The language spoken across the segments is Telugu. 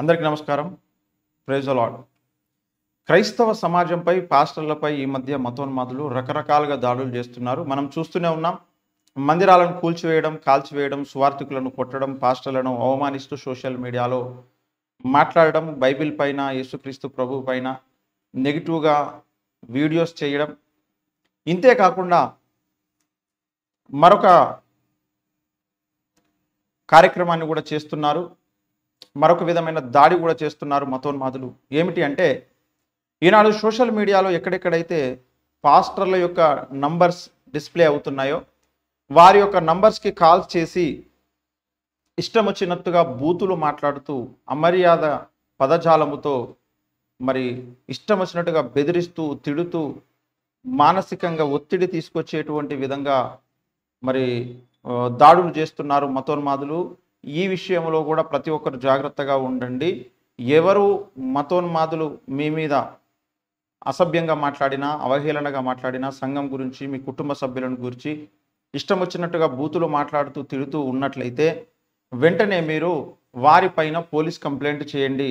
అందరికీ నమస్కారం ప్రేజ్ అలాడ్ క్రైస్తవ సమాజంపై పాస్టర్లపై ఈ మధ్య మతోన్మాదులు రకరకాలుగా దాడులు చేస్తున్నారు మనం చూస్తూనే ఉన్నాం మందిరాలను కూల్చివేయడం కాల్చివేయడం స్వార్థికులను కొట్టడం పాస్టర్లను అవమానిస్తూ సోషల్ మీడియాలో మాట్లాడడం బైబిల్ పైన యేసుక్రీస్తు ప్రభు పైన నెగిటివ్గా వీడియోస్ చేయడం ఇంతే కాకుండా మరొక కార్యక్రమాన్ని కూడా చేస్తున్నారు మరొక విధమైన దాడి కూడా చేస్తున్నారు మతోన్మాదులు ఏమిటి అంటే ఈనాడు సోషల్ మీడియాలో ఎక్కడెక్కడైతే పాస్టర్ల యొక్క నంబర్స్ డిస్ప్లే అవుతున్నాయో వారి యొక్క నంబర్స్కి కాల్ చేసి ఇష్టం వచ్చినట్టుగా బూతులు మాట్లాడుతూ అమర్యాద పదజాలముతో మరి ఇష్టం వచ్చినట్టుగా బెదిరిస్తూ తిడుతూ మానసికంగా ఒత్తిడి తీసుకొచ్చేటువంటి విధంగా మరి దాడులు చేస్తున్నారు మతోన్మాదులు ఈ విషయంలో కూడా ప్రతి ఒక్కరు జాగ్రత్తగా ఉండండి ఎవరు మతోన్మాదులు మీ మీద అసభ్యంగా మాట్లాడినా అవహేళనగా మాట్లాడినా సంఘం గురించి మీ కుటుంబ సభ్యులను గురించి ఇష్టం వచ్చినట్టుగా బూతులు మాట్లాడుతూ తిడుతూ ఉన్నట్లయితే వెంటనే మీరు వారిపైన పోలీస్ కంప్లైంట్ చేయండి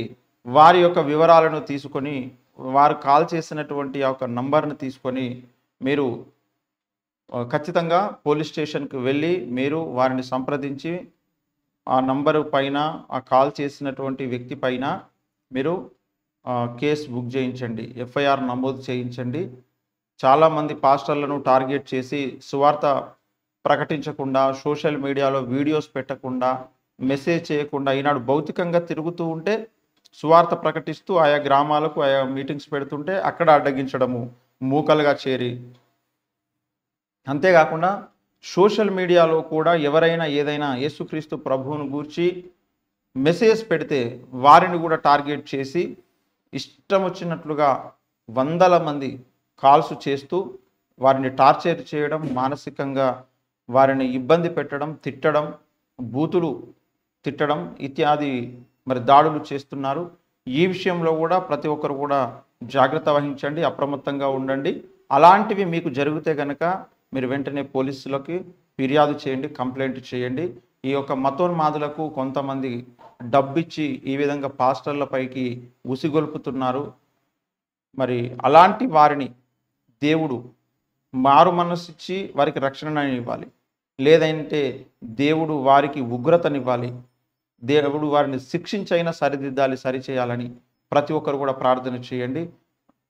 వారి యొక్క వివరాలను తీసుకొని వారు కాల్ చేసినటువంటి ఆ యొక్క నంబర్ను తీసుకొని మీరు ఖచ్చితంగా పోలీస్ స్టేషన్కి వెళ్ళి మీరు వారిని సంప్రదించి ఆ నంబరు పైన ఆ కాల్ చేసినటువంటి వ్యక్తి పైన మీరు కేసు బుక్ చేయించండి ఎఫ్ఐఆర్ నమోదు చేయించండి చాలామంది పాస్టర్లను టార్గెట్ చేసి సువార్త ప్రకటించకుండా సోషల్ మీడియాలో వీడియోస్ పెట్టకుండా మెసేజ్ చేయకుండా ఈనాడు భౌతికంగా తిరుగుతూ ఉంటే సువార్త ప్రకటిస్తూ ఆయా గ్రామాలకు ఆయా మీటింగ్స్ పెడుతుంటే అక్కడ అడ్డగించడము మూకలుగా చేరి అంతేకాకుండా సోషల్ మీడియాలో కూడా ఎవరైనా ఏదైనా యేసుక్రీస్తు ప్రభువును గూర్చి మెసేజ్ పెడితే వారిని కూడా టార్గెట్ చేసి ఇష్టం వచ్చినట్లుగా వందల మంది కాల్స్ చేస్తూ వారిని టార్చర్ చేయడం మానసికంగా వారిని ఇబ్బంది పెట్టడం తిట్టడం బూతులు తిట్టడం ఇత్యాది మరి దాడులు చేస్తున్నారు ఈ విషయంలో కూడా ప్రతి ఒక్కరు కూడా జాగ్రత్త వహించండి అప్రమత్తంగా ఉండండి అలాంటివి మీకు జరిగితే కనుక మీరు వెంటనే పోలీసులకి ఫిర్యాదు చేయండి కంప్లైంట్ చేయండి ఈ యొక్క మతోన్మాదులకు కొంతమంది డబ్బిచ్చి ఈ విధంగా పాస్టర్లపైకి ఉసిగొల్పుతున్నారు మరి అలాంటి వారిని దేవుడు మారు మనసిచ్చి వారికి రక్షణ ఇవ్వాలి లేదంటే దేవుడు వారికి ఉగ్రతనివ్వాలి దేవుడు వారిని శిక్షించైనా సరిదిద్దాలి సరిచేయాలని ప్రతి ఒక్కరు కూడా ప్రార్థన చేయండి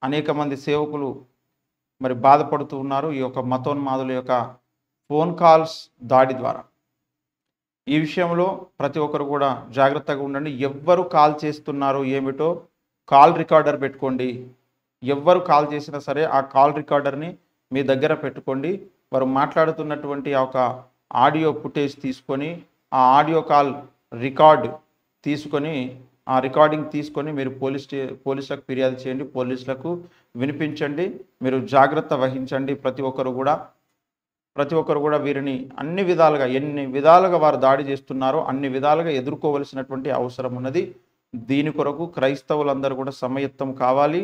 అనేక మంది సేవకులు మరి బాధపడుతూ ఉన్నారు ఈ యొక్క మతోన్మాదుల యొక్క ఫోన్ కాల్స్ దాడి ద్వారా ఈ విషయంలో ప్రతి ఒక్కరు కూడా జాగ్రత్తగా ఉండండి ఎవ్వరు కాల్ చేస్తున్నారో ఏమిటో కాల్ రికార్డర్ పెట్టుకోండి ఎవ్వరు కాల్ చేసినా సరే ఆ కాల్ రికార్డర్ని మీ దగ్గర పెట్టుకోండి వారు మాట్లాడుతున్నటువంటి ఒక ఆడియో ఫుటేజ్ తీసుకొని ఆ ఆడియో కాల్ రికార్డ్ తీసుకొని ఆ రికార్డింగ్ తీసుకొని మీరు పోలీస్ పోలీసులకు ఫిర్యాదు చేయండి పోలీసులకు వినిపించండి మీరు జాగ్రత్త వహించండి ప్రతి ఒక్కరు కూడా ప్రతి ఒక్కరు కూడా వీరిని అన్ని విధాలుగా ఎన్ని విధాలుగా వారు దాడి చేస్తున్నారో అన్ని విధాలుగా ఎదుర్కోవలసినటువంటి అవసరం ఉన్నది దీని కొరకు క్రైస్తవులందరూ కూడా సమయత్వం కావాలి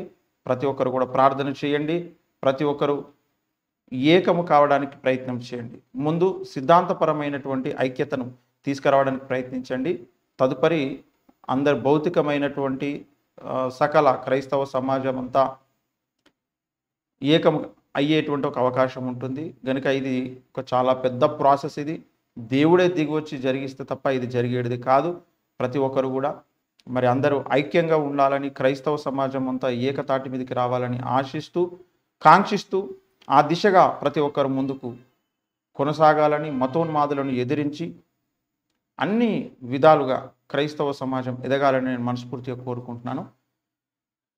ప్రతి ఒక్కరు కూడా ప్రార్థన చేయండి ప్రతి ఒక్కరు ఏకము కావడానికి ప్రయత్నం చేయండి ముందు సిద్ధాంతపరమైనటువంటి ఐక్యతను తీసుకురావడానికి ప్రయత్నించండి తదుపరి అందరు భౌతికమైనటువంటి సకల క్రైస్తవ సమాజం అంతా ఏకం అయ్యేటువంటి ఒక అవకాశం ఉంటుంది కనుక ఇది ఒక చాలా పెద్ద ప్రాసెస్ ఇది దేవుడే దిగొచ్చి జరిగిస్తే తప్ప ఇది జరిగేది కాదు ప్రతి ఒక్కరు కూడా మరి అందరూ ఐక్యంగా ఉండాలని క్రైస్తవ సమాజం అంతా ఏకతాటి మీదకి రావాలని ఆశిస్తూ కాంక్షిస్తూ ఆ దిశగా ప్రతి ఒక్కరు ముందుకు కొనసాగాలని మతోన్మాదులను ఎదిరించి అన్ని విధాలుగా క్రైస్తవ సమాజం ఎదగాలని నేను మనస్ఫూర్తిగా కోరుకుంటున్నాను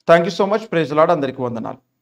thank you so much praise అందరికీ వందనాలు